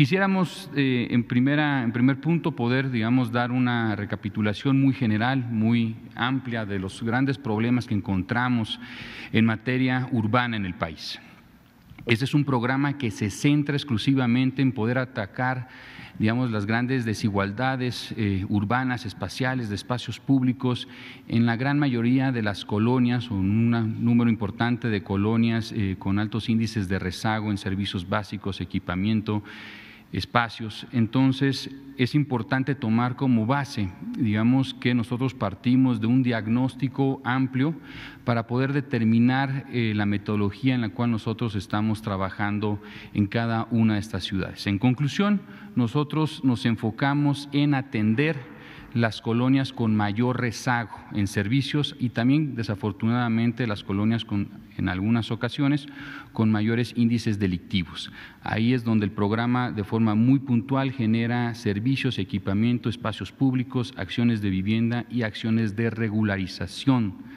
Quisiéramos, eh, en, primer punto, poder, dar una recapitulación muy general, muy amplia de los grandes problemas que encontramos en materia urbana en el país. Este es un programa que se centra exclusivamente en poder atacar, digamos, las grandes desigualdades eh, urbanas, espaciales, de espacios públicos en la gran mayoría de las colonias o en un número importante de colonias eh, con altos índices de rezago en servicios básicos, equipamiento espacios. Entonces es importante tomar como base, digamos que nosotros partimos de un diagnóstico amplio para poder determinar eh, la metodología en la cual nosotros estamos trabajando en cada una de estas ciudades. En conclusión, nosotros nos enfocamos en atender las colonias con mayor rezago en servicios y también desafortunadamente las colonias con, en algunas ocasiones con mayores índices delictivos. Ahí es donde el programa de forma muy puntual genera servicios, equipamiento, espacios públicos, acciones de vivienda y acciones de regularización